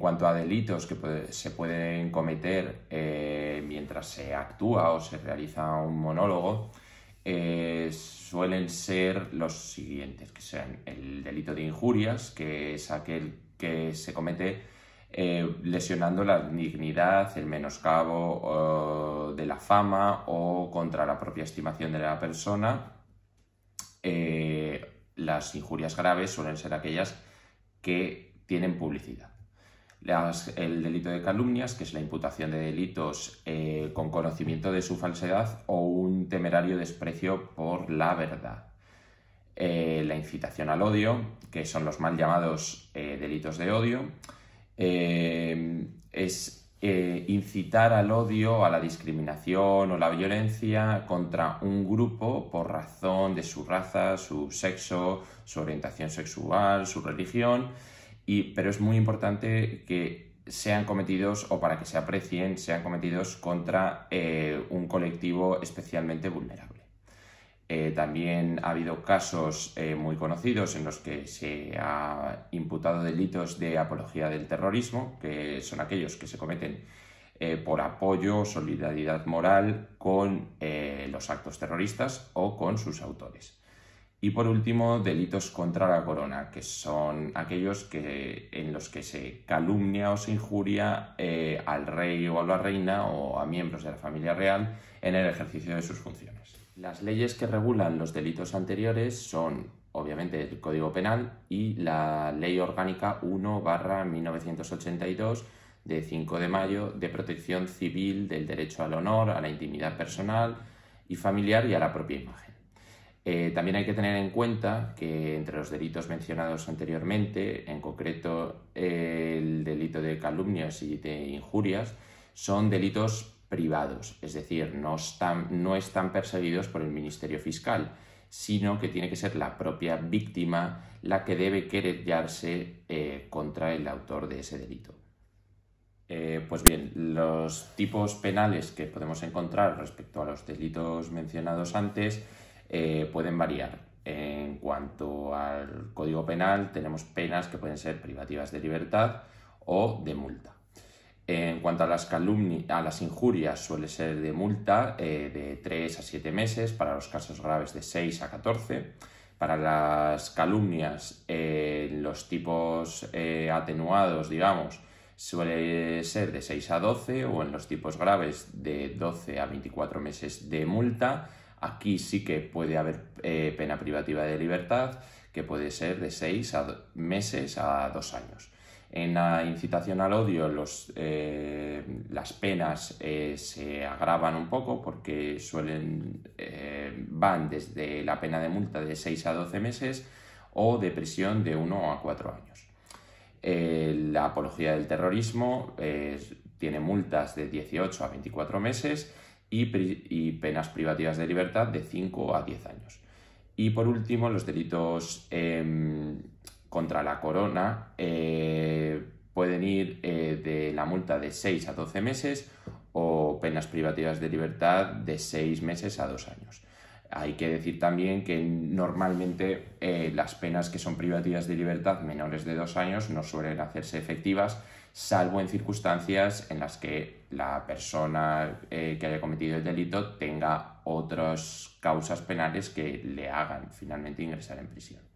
cuanto a delitos que se pueden cometer eh, mientras se actúa o se realiza un monólogo, eh, suelen ser los siguientes, que sean el delito de injurias, que es aquel que se comete eh, lesionando la dignidad, el menoscabo de la fama o contra la propia estimación de la persona. las injurias graves suelen ser aquellas que tienen publicidad el delito de calumnias, que es la imputación de delitos eh, con conocimiento de su falsedad o un temerario desprecio por la verdad. Eh, la incitación al odio, que son los mal llamados eh, delitos de odio, es incitar al odio, a la discriminación o la violencia contra un grupo por razón de su raza, su sexo, su orientación sexual, su religión, pero es muy importante que sean cometidos o para que se aprecien, sean cometidos contra eh, un colectivo especialmente vulnerable. Eh, también ha habido casos eh, muy conocidos en los que se ha imputado delitos de apología del terrorismo, que son aquellos que se cometen por apoyo o solidaridad moral con los actos terroristas o con sus autores. Y por último, delitos contra la corona, que son aquellos que, en los que se calumnia o se injuria eh, al rey o a la reina o a miembros de la familia real en el ejercicio de sus funciones. Las leyes que regulan los delitos anteriores son, obviamente, el Código Penal y la Ley Orgánica 1-1982 de 5 de mayo de protección civil del derecho al honor, a la intimidad personal y familiar y a la propia imagen. Eh, también hay que tener en cuenta que entre los delitos mencionados anteriormente, en concreto el delito de calumnias y de injurias, son delitos privados, es decir, no están, perseguidos por el Ministerio Fiscal, sino que tiene que ser la propia víctima la que debe querellarse eh, contra el autor de ese delito. Eh, pues bien, los tipos penales que podemos encontrar respecto a los delitos mencionados antes eh, pueden variar. En cuanto al Código Penal, tenemos penas que pueden ser privativas de libertad o de multa. En cuanto a las a las injurias, suele ser de multa eh, de 3 a 7 meses, para los casos graves de 6 a 14. Para las calumnias, en los tipos eh, atenuados, digamos, suele ser de 6 a 12 o en los tipos graves de 12 a 24 meses de multa Aquí sí que puede haber eh, pena privativa de libertad, que puede ser de 6 meses a 2 años. En la incitación al odio eh, las penas eh, se agravan un poco porque suelen van desde la pena de multa de 6 a 12 meses o de prisión de 1 a 4 años. la apología del terrorismo tiene multas de 18 a 24 meses y, penas privativas de libertad de 5 a 10 años. Y por último, los delitos em, contra la corona eh, pueden ir eh, de la multa de 6 a 12 meses o penas privativas de libertad de 6 meses a 2 años. Hay que decir también que normalmente eh, las penas que son privativas de libertad menores de dos años no suelen hacerse efectivas, salvo en circunstancias en las que la persona eh, que haya cometido el delito tenga otras causas penales que le hagan finalmente ingresar en prisión.